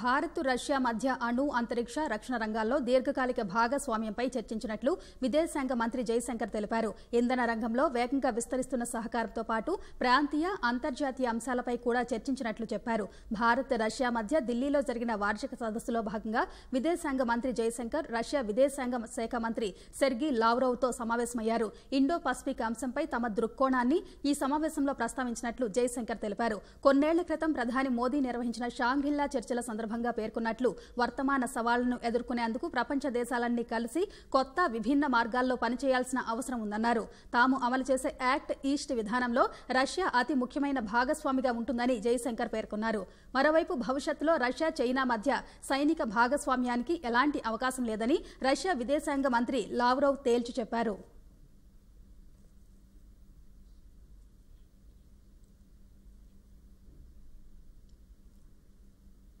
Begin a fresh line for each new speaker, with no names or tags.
Bharat Russia మధ్య అణు అంతరిక్ష రక్షణ రంగాల్లో దీర్ఘకాలిక భాగస్వామ్యంపై చర్చించినట్లు విదేశాంగ మంత్రి జయశంకర్ తెలిపారు ఇంధన రంగంలో వేగంగా విస్తరిస్తున్న సహకారంతో పాటు ప్రాంతీయ అంతర్జాతీయ అంశాలపై కూడా చర్చించినట్లు చెప్పారు భారత్ రష్యా మధ్య ఢిల్లీలో జరిగిన వార్షిక సదస్సులో భాగంగా విదేశాంగ మంత్రి జయశంకర్ రష్యా విదేశాంగ శాఖ మంత్రి సెర్గీ లావ్రోవ్తో సమావేశమయ్యారు ఇండో పసిఫిక్ అంశంపై తమ దృక్కోణాన్ని ఈ సమావేశంలో ప్రస్తావించినట్లు జయశంకర్ తెలిపారు కొన్నేళ్ల క్రితం ప్రధాని మోదీ నిర్వహించిన షాంగ్రిల్లా చర్చల సందర్భంగా పేర్కొన్నట్లు వర్తమాన సవాళ్లను ఎదుర్కొనేందుకు ప్రపంచ దేశాలన్నీ కలిసి కొత్త విభిన్న మార్గాల్లో పనిచేయాల్సిన అవసరం ఉందన్నారు తాము అమలు చేసే యాక్ట్ ఈస్ట్ విధానంలో రష్యా అతి ముఖ్యమైన భాగస్వామిగా ఉంటుందని జయశంకర్ పేర్కొన్నారు మరోవైపు భవిష్యత్తులో రష్యా చైనా మధ్య సైనిక భాగస్వామ్యానికి ఎలాంటి అవకాశం లేదని రష్యా విదేశాంగ మంత్రి లావ్రోవ్ తేల్చి చెప్పారు